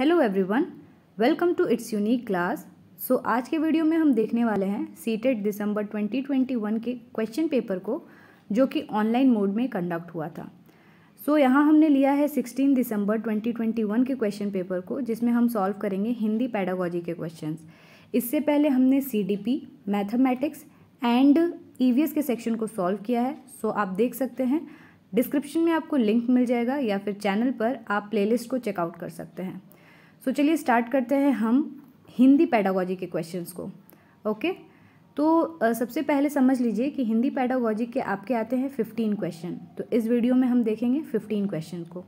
Hello everyone welcome to it's unique class so आज के video में हम देखने वाले हैं सीटेड दिसंबर 2021 के क्वेश्चन पेपर को जो कि ऑनलाइन मोड में कंडक्ट हुआ था सो so, यहाँ हमने लिया है 16 दिसंबर 2021 के क्वेश्चन पेपर को जिसमें हम सॉल्व करेंगे हिंदी पैडागोजी के क्वेश्चन इससे पहले हमने C D P mathematics and E V S के सेक्शन को सॉल्व किया है सो so, आप देख सकते हैं डिस्क्रिप्शन में आपको लिंक मिल जाएगा या फिर चैनल पर आप प्लेलिस्ट को चेकआउट कर सकते हैं सो so, चलिए स्टार्ट करते हैं हम हिंदी पैडागॉजी के क्वेश्चंस को ओके okay? तो सबसे पहले समझ लीजिए कि हिंदी पैडागॉजी के आपके आते हैं फिफ्टीन क्वेश्चन तो इस वीडियो में हम देखेंगे फिफ्टीन क्वेश्चन को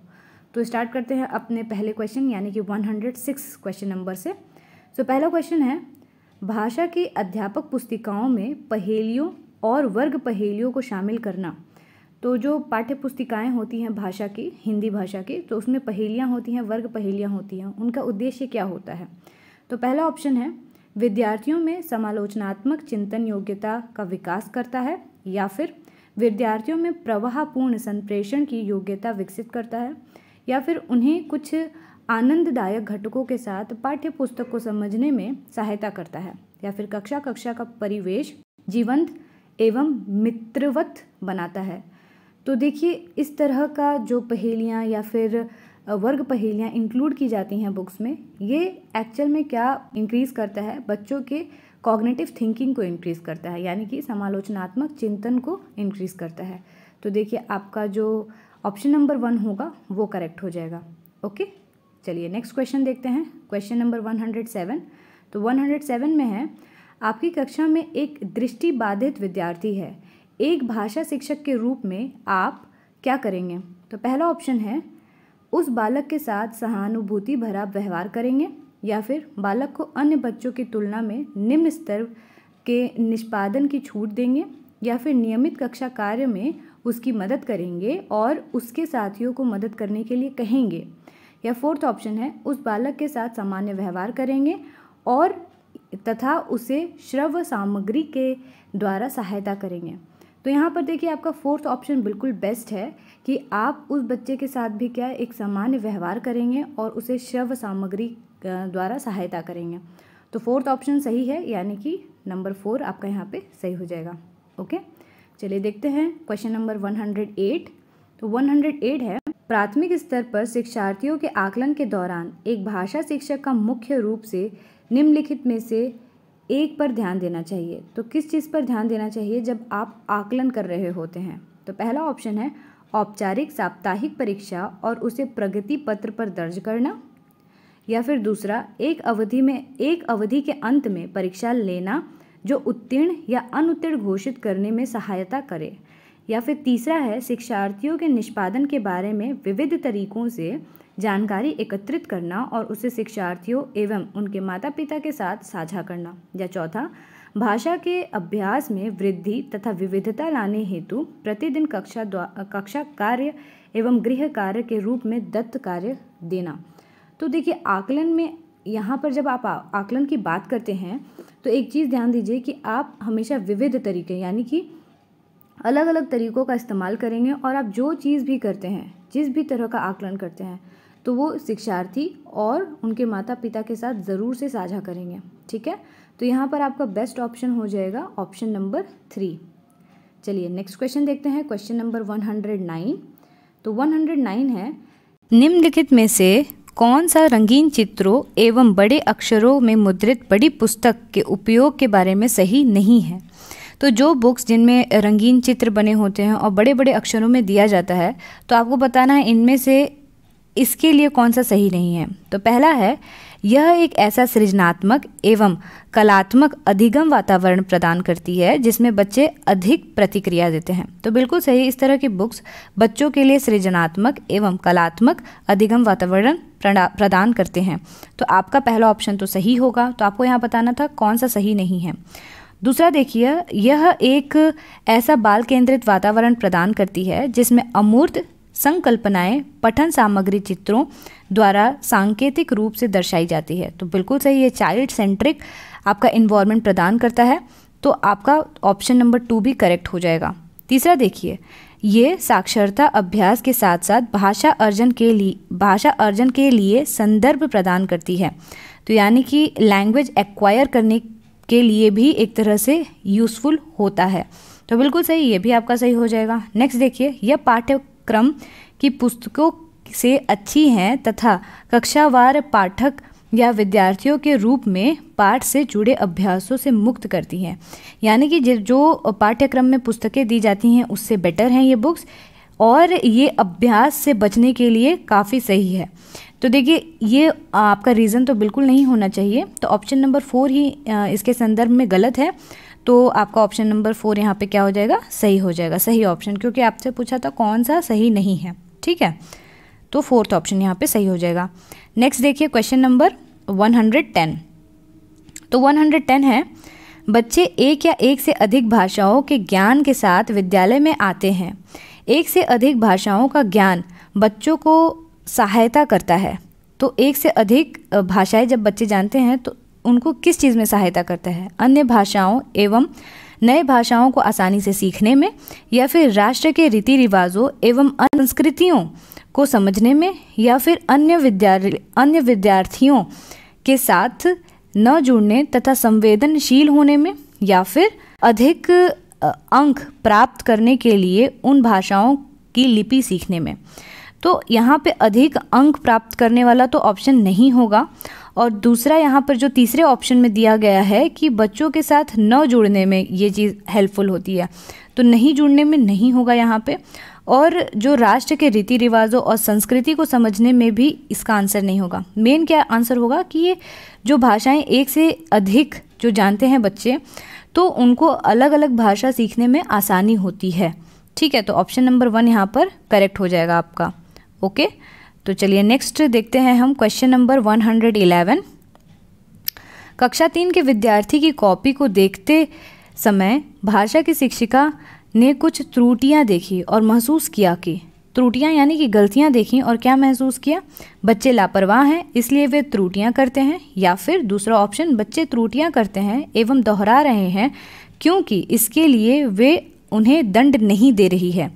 तो स्टार्ट करते हैं अपने पहले क्वेश्चन यानी कि one hundred six question number से सो so, पहला क्वेश्चन है भाषा की अध्यापक पुस्तिकाओं में पहेलियों और वर्ग पहेलियों को शामिल करना तो जो पाठ्य पुस्तिकाएँ होती हैं भाषा की हिंदी भाषा की तो उसमें पहेलियाँ होती हैं वर्ग पहेलियाँ होती हैं उनका उद्देश्य क्या होता है तो पहला ऑप्शन है विद्यार्थियों में समालोचनात्मक चिंतन योग्यता का विकास करता है या फिर विद्यार्थियों में प्रवाहपूर्ण संप्रेषण की योग्यता विकसित करता है या फिर उन्हें कुछ आनंददायक घटकों के साथ पाठ्य पुस्तक को समझने में सहायता करता है या फिर कक्षा कक्षा का परिवेश जीवंत एवं मित्रवत बनाता है तो देखिए इस तरह का जो पहेलियाँ या फिर वर्ग पहेलियाँ इंक्लूड की जाती हैं बुक्स में ये एक्चुअल में क्या इंक्रीज़ करता है बच्चों के कॉग्नेटिव थिंकिंग को इंक्रीज़ करता है यानी कि समालोचनात्मक चिंतन को इंक्रीज़ करता है तो देखिए आपका जो ऑप्शन नंबर वन होगा वो करेक्ट हो जाएगा ओके चलिए नेक्स्ट क्वेश्चन देखते हैं question number one hundred seven तो वन हंड्रेड सेवन में है आपकी कक्षा में एक दृष्टि बाधित विद्यार्थी है एक भाषा शिक्षक के रूप में आप क्या करेंगे तो पहला ऑप्शन है उस बालक के साथ सहानुभूति भरा व्यवहार करेंगे या फिर बालक को अन्य बच्चों की तुलना में निम्न स्तर के निष्पादन की छूट देंगे या फिर नियमित कक्षा कार्य में उसकी मदद करेंगे और उसके साथियों को मदद करने के लिए कहेंगे या फोर्थ ऑप्शन है उस बालक के साथ सामान्य व्यवहार करेंगे और तथा उसे श्रव्य सामग्री के द्वारा सहायता करेंगे तो यहाँ पर देखिए आपका फोर्थ ऑप्शन बिल्कुल बेस्ट है कि आप उस बच्चे के साथ भी क्या एक सामान्य व्यवहार करेंगे और उसे शव सामग्री द्वारा सहायता करेंगे तो फोर्थ ऑप्शन सही है यानी कि नंबर फोर आपका यहाँ पे सही हो जाएगा ओके चलिए देखते हैं question number one hundred eight तो वन हंड्रेड एट है प्राथमिक स्तर पर शिक्षार्थियों के आकलन के दौरान एक भाषा शिक्षक का मुख्य रूप से निम्नलिखित में से एक पर ध्यान देना चाहिए तो किस चीज़ पर ध्यान देना चाहिए जब आप आकलन कर रहे होते हैं तो पहला ऑप्शन है औपचारिक साप्ताहिक परीक्षा और उसे प्रगति पत्र पर दर्ज करना या फिर दूसरा एक अवधि में एक अवधि के अंत में परीक्षा लेना जो उत्तीर्ण या अनुत्तीर्ण घोषित करने में सहायता करे या फिर तीसरा है शिक्षार्थियों के निष्पादन के बारे में विविध तरीकों से जानकारी एकत्रित करना और उसे शिक्षार्थियों एवं उनके माता पिता के साथ साझा करना या चौथा भाषा के अभ्यास में वृद्धि तथा विविधता लाने हेतु प्रतिदिन कक्षा कक्षा कार्य एवं गृह कार्य के रूप में दत्त कार्य देना तो देखिए आकलन में यहाँ पर जब आप आकलन की बात करते हैं तो एक चीज़ ध्यान दीजिए कि आप हमेशा विविध तरीके यानी कि अलग अलग तरीक़ों का इस्तेमाल करेंगे और आप जो चीज़ भी करते हैं जिस भी तरह का आकलन करते हैं तो वो शिक्षार्थी और उनके माता पिता के साथ ज़रूर से साझा करेंगे ठीक है तो यहाँ पर आपका बेस्ट ऑप्शन हो जाएगा ऑप्शन नंबर थ्री चलिए नेक्स्ट क्वेश्चन देखते हैं question number one hundred nine तो वन हंड्रेड नाइन है निम्नलिखित में से कौन सा रंगीन चित्रों एवं बड़े अक्षरों में मुद्रित बड़ी पुस्तक के उपयोग के बारे में सही नहीं है तो जो बुक्स जिनमें रंगीन चित्र बने होते हैं और बड़े बड़े अक्षरों में दिया जाता है तो आपको बताना है इनमें से इसके लिए कौन सा सही नहीं है तो पहला है यह एक ऐसा सृजनात्मक एवं कलात्मक अधिगम वातावरण प्रदान करती है जिसमें बच्चे अधिक प्रतिक्रिया देते हैं तो बिल्कुल सही इस तरह की बुक्स बच्चों के लिए सृजनात्मक एवं कलात्मक अधिगम वातावरण प्रदान करते हैं तो आपका पहला ऑप्शन तो सही होगा तो आपको यहाँ बताना था कौन सा सही नहीं है दूसरा देखिए यह एक ऐसा बाल केंद्रित वातावरण प्रदान करती है जिसमें अमूर्त संकल्पनाएं पठन सामग्री चित्रों द्वारा सांकेतिक रूप से दर्शाई जाती है तो बिल्कुल सही है चाइल्ड सेंट्रिक आपका इन्वायरमेंट प्रदान करता है तो आपका ऑप्शन नंबर टू भी करेक्ट हो जाएगा तीसरा देखिए ये साक्षरता अभ्यास के साथ साथ भाषा अर्जन के लिए भाषा अर्जन के लिए संदर्भ प्रदान करती है तो यानी कि लैंग्वेज एक्वायर करने के लिए भी एक तरह से यूज़फुल होता है तो बिल्कुल सही ये भी आपका सही हो जाएगा नेक्स्ट देखिए यह पाठ्य क्रम की पुस्तकों से अच्छी हैं तथा कक्षावार पाठक या विद्यार्थियों के रूप में पाठ से जुड़े अभ्यासों से मुक्त करती हैं यानी कि जो पाठ्यक्रम में पुस्तकें दी जाती हैं उससे बेटर हैं ये बुक्स और ये अभ्यास से बचने के लिए काफ़ी सही है तो देखिए ये आपका रीज़न तो बिल्कुल नहीं होना चाहिए तो ऑप्शन नंबर फोर ही इसके संदर्भ में गलत है तो आपका ऑप्शन नंबर फोर यहाँ पे क्या हो जाएगा सही हो जाएगा सही ऑप्शन क्योंकि आपसे पूछा था कौन सा सही नहीं है ठीक है तो फोर्थ ऑप्शन यहाँ पे सही हो जाएगा नेक्स्ट देखिए क्वेश्चन नंबर 110 तो 110 है बच्चे एक या एक से अधिक भाषाओं के ज्ञान के साथ विद्यालय में आते हैं एक से अधिक भाषाओं का ज्ञान बच्चों को सहायता करता है तो एक से अधिक भाषाएं जब बच्चे जानते हैं तो उनको किस चीज़ में सहायता करता है अन्य भाषाओं एवं नए भाषाओं को आसानी से सीखने में या फिर राष्ट्र के रीति रिवाजों एवं अन्य संस्कृतियों को समझने में या फिर अन्य विद्यालय अन्य विद्यार्थियों के साथ न जुड़ने तथा संवेदनशील होने में या फिर अधिक अंक प्राप्त करने के लिए उन भाषाओं की लिपि सीखने में तो यहाँ पे अधिक अंक प्राप्त करने वाला तो ऑप्शन नहीं होगा और दूसरा यहाँ पर जो तीसरे ऑप्शन में दिया गया है कि बच्चों के साथ न जुड़ने में ये चीज़ हेल्पफुल होती है तो नहीं जुड़ने में नहीं होगा यहाँ पे और जो राष्ट्र के रीति रिवाजों और संस्कृति को समझने में भी इसका आंसर नहीं होगा मेन क्या आंसर होगा कि ये जो भाषाएं एक से अधिक जो जानते हैं बच्चे तो उनको अलग अलग भाषा सीखने में आसानी होती है ठीक है तो ऑप्शन नंबर वन यहाँ पर करेक्ट हो जाएगा आपका ओके okay? तो चलिए नेक्स्ट देखते हैं हम क्वेश्चन नंबर 111 कक्षा तीन के विद्यार्थी की कॉपी को देखते समय भाषा की शिक्षिका ने कुछ त्रुटियां देखी और महसूस किया कि त्रुटियां यानी कि गलतियां देखी और क्या महसूस किया बच्चे लापरवाह हैं इसलिए वे त्रुटियां करते हैं या फिर दूसरा ऑप्शन बच्चे त्रुटियां करते हैं एवं दोहरा रहे हैं क्योंकि इसके लिए वे उन्हें दंड नहीं दे रही है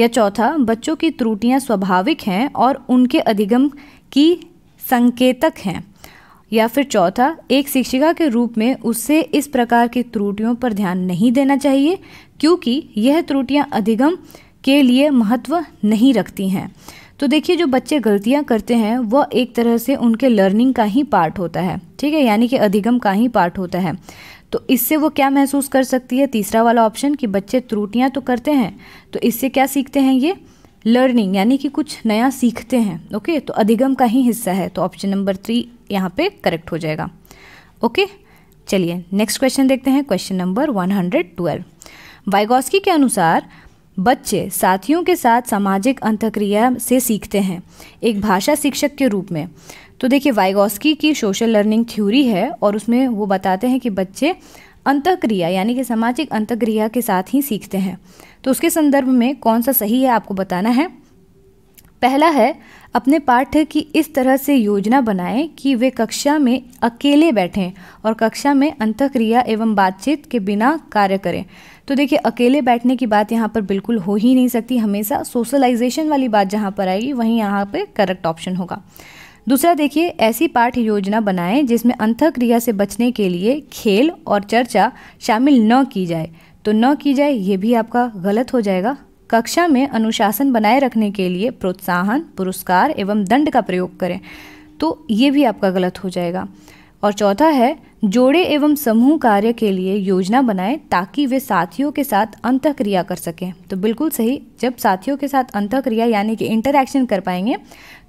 या चौथा बच्चों की त्रुटियां स्वाभाविक हैं और उनके अधिगम की संकेतक हैं या फिर चौथा एक शिक्षिका के रूप में उससे इस प्रकार की त्रुटियों पर ध्यान नहीं देना चाहिए क्योंकि यह त्रुटियां अधिगम के लिए महत्व नहीं रखती हैं तो देखिए जो बच्चे गलतियां करते हैं वह एक तरह से उनके लर्निंग का ही पार्ट होता है ठीक है यानी कि अधिगम का ही पार्ट होता है तो इससे वो क्या महसूस कर सकती है तीसरा वाला ऑप्शन कि बच्चे त्रुटियाँ तो करते हैं तो इससे क्या सीखते हैं ये लर्निंग यानी कि कुछ नया सीखते हैं ओके तो अधिगम का ही हिस्सा है तो ऑप्शन नंबर थ्री यहाँ पे करेक्ट हो जाएगा ओके चलिए नेक्स्ट क्वेश्चन देखते हैं question number one hundred twelve Vygotsky के अनुसार बच्चे साथियों के साथ सामाजिक अंतक्रिया से सीखते हैं एक भाषा शिक्षक के रूप में तो देखिए वाइगोस्की की सोशल लर्निंग थ्योरी है और उसमें वो बताते हैं कि बच्चे अंतक्रिया यानी कि सामाजिक अंतक्रिया के साथ ही सीखते हैं तो उसके संदर्भ में कौन सा सही है आपको बताना है पहला है अपने पाठ्य की इस तरह से योजना बनाएं कि वे कक्षा में अकेले बैठें और कक्षा में अंतक्रिया एवं बातचीत के बिना कार्य करें तो देखिए अकेले बैठने की बात यहाँ पर बिल्कुल हो ही नहीं सकती हमेशा सोशलाइजेशन वाली बात जहाँ पर आएगी वहीं यहाँ पर करेक्ट ऑप्शन होगा दूसरा देखिए ऐसी पाठ्य योजना बनाएं जिसमें अंतक्रिया से बचने के लिए खेल और चर्चा शामिल न की जाए तो न की जाए ये भी आपका गलत हो जाएगा कक्षा में अनुशासन बनाए रखने के लिए प्रोत्साहन पुरस्कार एवं दंड का प्रयोग करें तो ये भी आपका गलत हो जाएगा और चौथा है जोड़े एवं समूह कार्य के लिए योजना बनाएं ताकि वे साथियों के साथ अंत क्रिया कर सकें तो बिल्कुल सही जब साथियों के साथ अंत क्रिया यानी कि इंटरैक्शन कर पाएंगे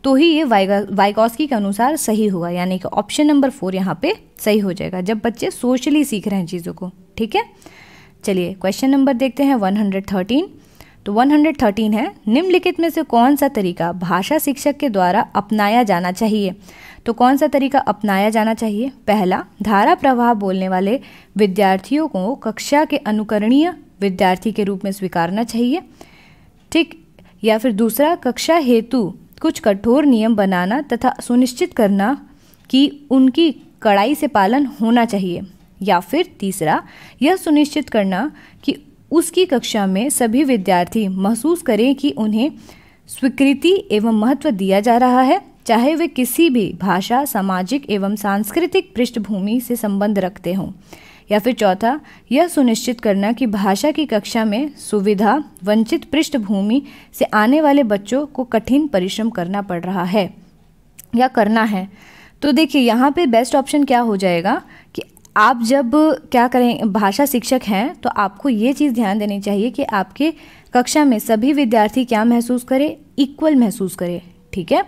तो ही ये वाइकॉस्की के अनुसार सही होगा यानी कि ऑप्शन नंबर फोर यहाँ पे सही हो जाएगा जब बच्चे सोशली सीख रहे हैं चीज़ों को ठीक है चलिए क्वेश्चन नंबर देखते हैं वन तो 113 है निम्नलिखित में से कौन सा तरीका भाषा शिक्षक के द्वारा अपनाया जाना चाहिए तो कौन सा तरीका अपनाया जाना चाहिए पहला धारा प्रवाह बोलने वाले विद्यार्थियों को कक्षा के अनुकरणीय विद्यार्थी के रूप में स्वीकारना चाहिए ठीक या फिर दूसरा कक्षा हेतु कुछ कठोर नियम बनाना तथा सुनिश्चित करना कि उनकी कड़ाई से पालन होना चाहिए या फिर तीसरा यह सुनिश्चित करना कि उसकी कक्षा में सभी विद्यार्थी महसूस करें कि उन्हें स्वीकृति एवं महत्व दिया जा रहा है चाहे वे किसी भी भाषा सामाजिक एवं सांस्कृतिक पृष्ठभूमि से संबंध रखते हों या फिर चौथा यह सुनिश्चित करना कि भाषा की कक्षा में सुविधा वंचित पृष्ठभूमि से आने वाले बच्चों को कठिन परिश्रम करना पड़ रहा है या करना है तो देखिए यहाँ पे बेस्ट ऑप्शन क्या हो जाएगा कि आप जब क्या करें भाषा शिक्षक हैं तो आपको ये चीज़ ध्यान देनी चाहिए कि आपके कक्षा में सभी विद्यार्थी क्या महसूस करें इक्वल महसूस करें ठीक है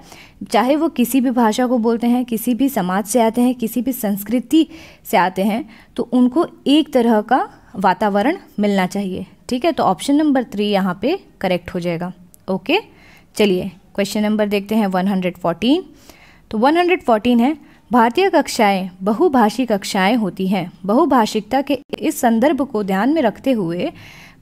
चाहे वो किसी भी भाषा को बोलते हैं किसी भी समाज से आते हैं किसी भी संस्कृति से आते हैं तो उनको एक तरह का वातावरण मिलना चाहिए ठीक है तो ऑप्शन नंबर थ्री यहाँ पे करेक्ट हो जाएगा ओके चलिए क्वेश्चन नंबर देखते हैं 114 तो 114 है भारतीय कक्षाएं बहुभाषी कक्षाएं होती हैं बहुभाषिकता के इस संदर्भ को ध्यान में रखते हुए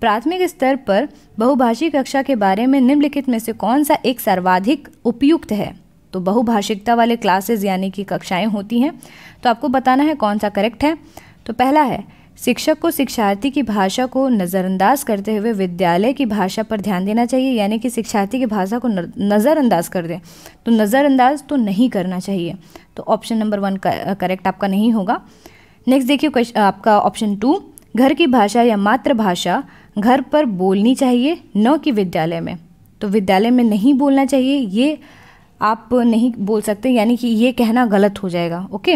प्राथमिक स्तर पर बहुभाषी कक्षा के बारे में निम्नलिखित में से कौन सा एक सर्वाधिक उपयुक्त है तो बहुभाषिकता वाले क्लासेस यानी कि कक्षाएं होती हैं तो आपको बताना है कौन सा करेक्ट है तो पहला है शिक्षक को शिक्षार्थी की भाषा को नज़रअंदाज करते हुए विद्यालय की भाषा पर ध्यान देना चाहिए यानी कि शिक्षार्थी की भाषा को नज़रअंदाज कर दें तो नज़रअंदाज तो नहीं करना चाहिए तो ऑप्शन नंबर वन करेक्ट आपका नहीं होगा नेक्स्ट देखिए आपका ऑप्शन टू घर की भाषा या मातृभाषा घर पर बोलनी चाहिए न कि विद्यालय में तो विद्यालय में नहीं बोलना चाहिए ये आप नहीं बोल सकते यानी कि ये कहना गलत हो जाएगा ओके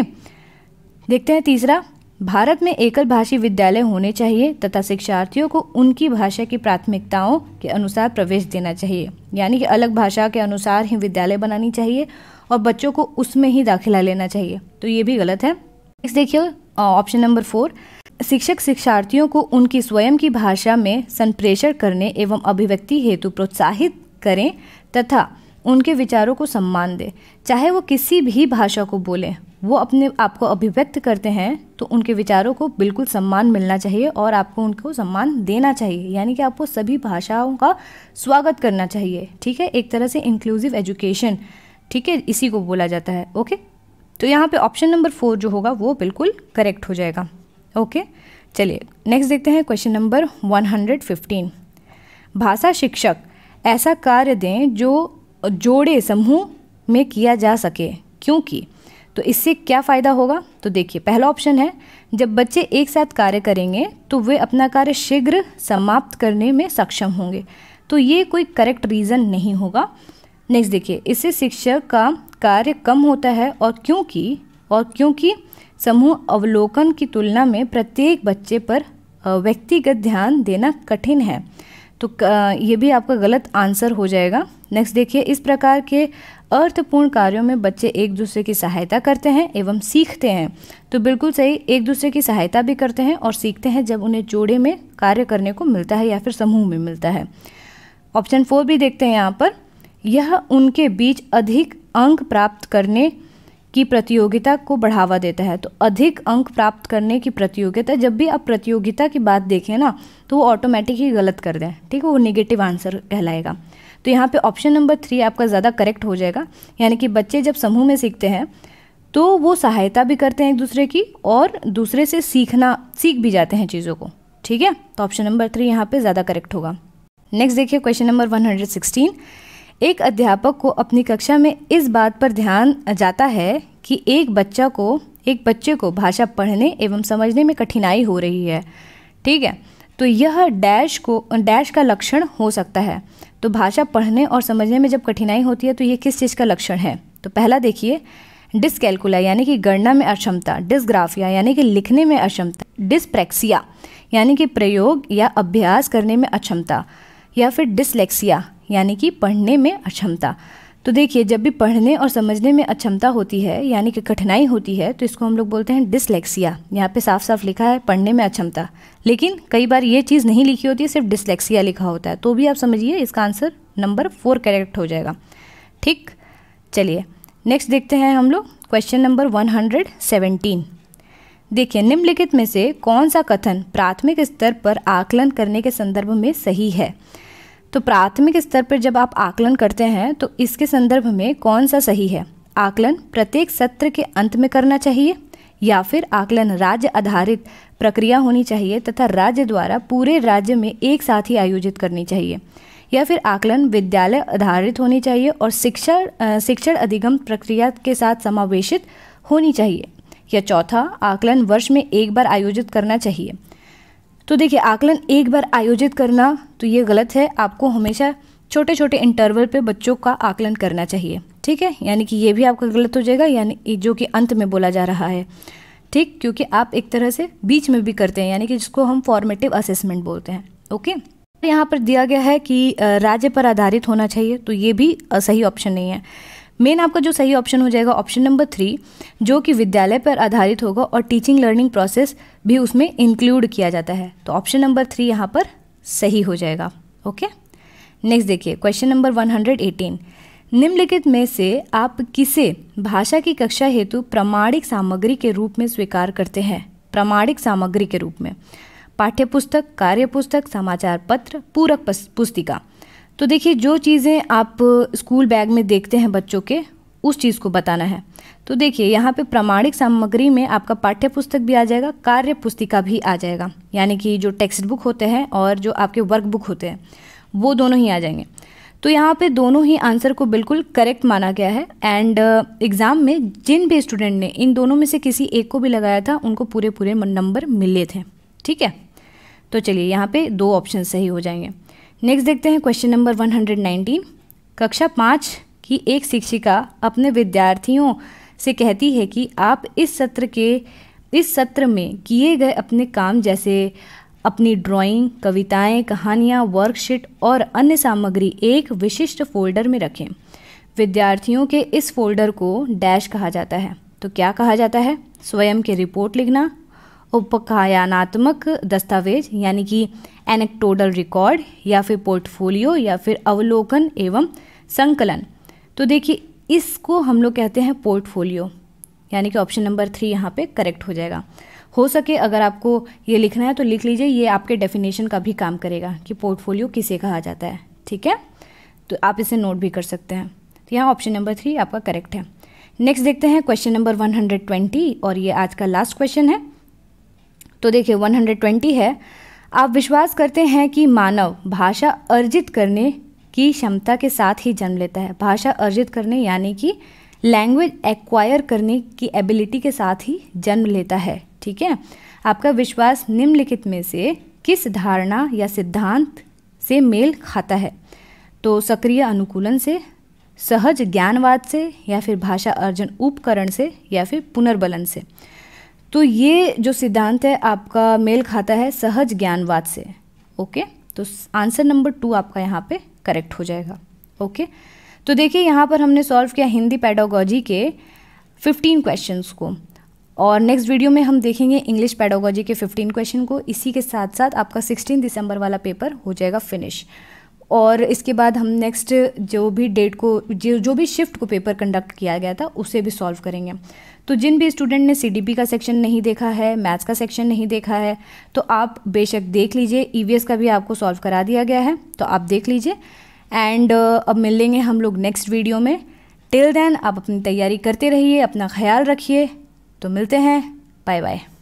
देखते हैं तीसरा भारत में एकल भाषी विद्यालय होने चाहिए तथा शिक्षार्थियों को उनकी भाषा की प्राथमिकताओं के अनुसार प्रवेश देना चाहिए यानी कि अलग भाषा के अनुसार ही विद्यालय बनानी चाहिए और बच्चों को उसमें ही दाखिला लेना चाहिए तो ये भी गलत है नेक्स्ट देखिए ऑप्शन नंबर फोर शिक्षक शिक्षार्थियों को उनकी स्वयं की भाषा में संप्रेषण करने एवं अभिव्यक्ति हेतु प्रोत्साहित करें तथा उनके विचारों को सम्मान दें चाहे वो किसी भी भाषा को बोलें वो अपने आप को अभिव्यक्त करते हैं तो उनके विचारों को बिल्कुल सम्मान मिलना चाहिए और आपको उनको सम्मान देना चाहिए यानी कि आपको सभी भाषाओं का स्वागत करना चाहिए ठीक है एक तरह से इंक्लूसिव एजुकेशन ठीक है इसी को बोला जाता है ओके तो यहाँ पे ऑप्शन नंबर फोर जो होगा वो बिल्कुल करेक्ट हो जाएगा ओके चलिए नेक्स्ट देखते हैं क्वेश्चन नंबर 115 भाषा शिक्षक ऐसा कार्य दें जो जोड़े समूह में किया जा सके क्योंकि तो इससे क्या फ़ायदा होगा तो देखिए पहला ऑप्शन है जब बच्चे एक साथ कार्य करेंगे तो वे अपना कार्य शीघ्र समाप्त करने में सक्षम होंगे तो ये कोई करेक्ट रीज़न नहीं होगा नेक्स्ट देखिए इससे शिक्षक का कार्य कम होता है और क्योंकि और क्योंकि समूह अवलोकन की तुलना में प्रत्येक बच्चे पर व्यक्तिगत ध्यान देना कठिन है तो ये भी आपका गलत आंसर हो जाएगा नेक्स्ट देखिए इस प्रकार के अर्थपूर्ण कार्यों में बच्चे एक दूसरे की सहायता करते हैं एवं सीखते हैं तो बिल्कुल सही एक दूसरे की सहायता भी करते हैं और सीखते हैं जब उन्हें जोड़े में कार्य करने को मिलता है या फिर समूह में मिलता है ऑप्शन फोर भी देखते हैं यहाँ पर यह उनके बीच अधिक अंक प्राप्त करने की प्रतियोगिता को बढ़ावा देता है तो अधिक अंक प्राप्त करने की प्रतियोगिता जब भी आप प्रतियोगिता की बात देखें ना तो वो ऑटोमेटिक ही गलत कर दें ठीक है वो निगेटिव आंसर कहलाएगा तो यहाँ पे ऑप्शन नंबर थ्री आपका ज़्यादा करेक्ट हो जाएगा यानी कि बच्चे जब समूह में सीखते हैं तो वो सहायता भी करते हैं एक दूसरे की और दूसरे से सीखना सीख भी जाते हैं चीज़ों को ठीक है तो ऑप्शन नंबर थ्री यहाँ पे ज़्यादा करेक्ट होगा नेक्स्ट देखिए क्वेश्चन नंबर 116 एक अध्यापक को अपनी कक्षा में इस बात पर ध्यान जाता है कि एक बच्चा को एक बच्चे को भाषा पढ़ने एवं समझने में कठिनाई हो रही है ठीक है तो यह डैश को डैश का लक्षण हो सकता है तो भाषा पढ़ने और समझने में जब कठिनाई होती है तो ये किस चीज़ का लक्षण है तो पहला देखिए डिसकैलकुला यानी कि गणना में अक्षमता डिसग्राफिया यानी कि लिखने में अक्षमता डिसप्रेक्सिया यानी कि प्रयोग या अभ्यास करने में अक्षमता या फिर डिसलेक्सिया यानी कि पढ़ने में अक्षमता तो देखिए जब भी पढ़ने और समझने में अक्षमता होती है यानी कि कठिनाई होती है तो इसको हम लोग बोलते हैं डिसलेक्सिया यहाँ पे साफ साफ लिखा है पढ़ने में अक्षमता लेकिन कई बार ये चीज़ नहीं लिखी होती है सिर्फ डिसलेक्सिया लिखा होता है तो भी आप समझिए इसका आंसर नंबर फोर करेक्ट हो जाएगा ठीक चलिए नेक्स्ट देखते हैं हम लोग क्वेश्चन नंबर वन हंड्रेड देखिए निम्नलिखित में से कौन सा कथन प्राथमिक स्तर पर आकलन करने के संदर्भ में सही है तो प्राथमिक स्तर पर जब आप आकलन करते हैं तो इसके संदर्भ में कौन सा सही है आकलन प्रत्येक सत्र के अंत में करना चाहिए या फिर आकलन राज्य आधारित प्रक्रिया होनी चाहिए तथा राज्य द्वारा पूरे राज्य में एक साथ ही आयोजित करनी चाहिए या फिर आकलन विद्यालय आधारित होनी चाहिए और शिक्षा शिक्षण अधिगम प्रक्रिया के साथ समावेशित होनी चाहिए या चौथा आकलन वर्ष में एक बार आयोजित करना चाहिए तो देखिए आकलन एक बार आयोजित करना तो ये गलत है आपको हमेशा छोटे छोटे इंटरवल पे बच्चों का आकलन करना चाहिए ठीक है यानी कि ये भी आपका गलत हो जाएगा यानी जो कि अंत में बोला जा रहा है ठीक क्योंकि आप एक तरह से बीच में भी करते हैं यानी कि जिसको हम फॉर्मेटिव असेसमेंट बोलते हैं ओके यहाँ पर दिया गया है कि राज्य पर आधारित होना चाहिए तो ये भी सही ऑप्शन नहीं है मेन आपका जो सही ऑप्शन हो जाएगा ऑप्शन नंबर थ्री जो कि विद्यालय पर आधारित होगा और टीचिंग लर्निंग प्रोसेस भी उसमें इंक्लूड किया जाता है तो ऑप्शन नंबर थ्री यहाँ पर सही हो जाएगा ओके नेक्स्ट देखिए क्वेश्चन नंबर 118 निम्नलिखित में से आप किसे भाषा की कक्षा हेतु प्रमाणिक सामग्री के रूप में स्वीकार करते हैं प्रमाणिक सामग्री के रूप में पाठ्यपुस्तक कार्यपुस्तक समाचार पत्र पूरक पुस्तिका तो देखिए जो चीज़ें आप स्कूल बैग में देखते हैं बच्चों के उस चीज़ को बताना है तो देखिए यहाँ पे प्रामाणिक सामग्री में आपका पाठ्य पुस्तक भी आ जाएगा कार्य पुस्तिका भी आ जाएगा यानी कि जो टेक्स्ट बुक होते हैं और जो आपके वर्क बुक होते हैं वो दोनों ही आ जाएंगे तो यहाँ पे दोनों ही आंसर को बिल्कुल करेक्ट माना गया है एंड एग्ज़ाम में जिन भी स्टूडेंट ने इन दोनों में से किसी एक को भी लगाया था उनको पूरे पूरे नंबर मिले थे ठीक है तो चलिए यहाँ पे दो ऑप्शन सही हो जाएंगे नेक्स्ट देखते हैं क्वेश्चन नंबर 119 कक्षा पाँच की एक शिक्षिका अपने विद्यार्थियों से कहती है कि आप इस सत्र के इस सत्र में किए गए अपने काम जैसे अपनी ड्राइंग, कविताएं, कहानियाँ वर्कशीट और अन्य सामग्री एक विशिष्ट फोल्डर में रखें विद्यार्थियों के इस फोल्डर को डैश कहा जाता है तो क्या कहा जाता है स्वयं के रिपोर्ट लिखना उपकायानात्मक दस्तावेज यानी कि एनेक्टोडल रिकॉर्ड या फिर पोर्टफोलियो या फिर अवलोकन एवं संकलन तो देखिए इसको हम लोग कहते हैं पोर्टफोलियो यानी कि ऑप्शन नंबर थ्री यहाँ पे करेक्ट हो जाएगा हो सके अगर आपको ये लिखना है तो लिख लीजिए ये आपके डेफिनेशन का भी काम करेगा कि पोर्टफोलियो किसे कहा जाता है ठीक है तो आप इसे नोट भी कर सकते हैं तो यहाँ ऑप्शन नंबर थ्री आपका करेक्ट है नेक्स्ट देखते हैं क्वेश्चन नंबर 120 और ये आज का लास्ट क्वेश्चन है तो देखिए 120 है आप विश्वास करते हैं कि मानव भाषा अर्जित करने की क्षमता के साथ ही जन्म लेता है भाषा अर्जित करने यानी कि लैंग्वेज एक्वायर करने की एबिलिटी के साथ ही जन्म लेता है ठीक है आपका विश्वास निम्नलिखित में से किस धारणा या सिद्धांत से मेल खाता है तो सक्रिय अनुकूलन से सहज ज्ञानवाद से या फिर भाषा अर्जन उपकरण से या फिर पुनर्बलन से तो ये जो सिद्धांत है आपका मेल खाता है सहज ज्ञानवाद से ओके तो आंसर नंबर टू आपका यहाँ पे करेक्ट हो जाएगा ओके तो देखिए यहाँ पर हमने सॉल्व किया हिंदी पैडोगॉजी के 15 क्वेश्चंस को और नेक्स्ट वीडियो में हम देखेंगे इंग्लिश पैडोगॉजी के 15 क्वेश्चन को इसी के साथ साथ आपका 16 दिसंबर वाला पेपर हो जाएगा फिनिश और इसके बाद हम नेक्स्ट जो भी डेट को जो जो भी शिफ्ट को पेपर कंडक्ट किया गया था उसे भी सॉल्व करेंगे तो जिन भी स्टूडेंट ने सी का सेक्शन नहीं देखा है मैथ्स का सेक्शन नहीं देखा है तो आप बेशक देख लीजिए ई e का भी आपको सॉल्व करा दिया गया है तो आप देख लीजिए एंड uh, अब मिलेंगे हम लोग नेक्स्ट वीडियो में टिल देन आप अपनी तैयारी करते रहिए अपना ख्याल रखिए तो मिलते हैं बाय बाय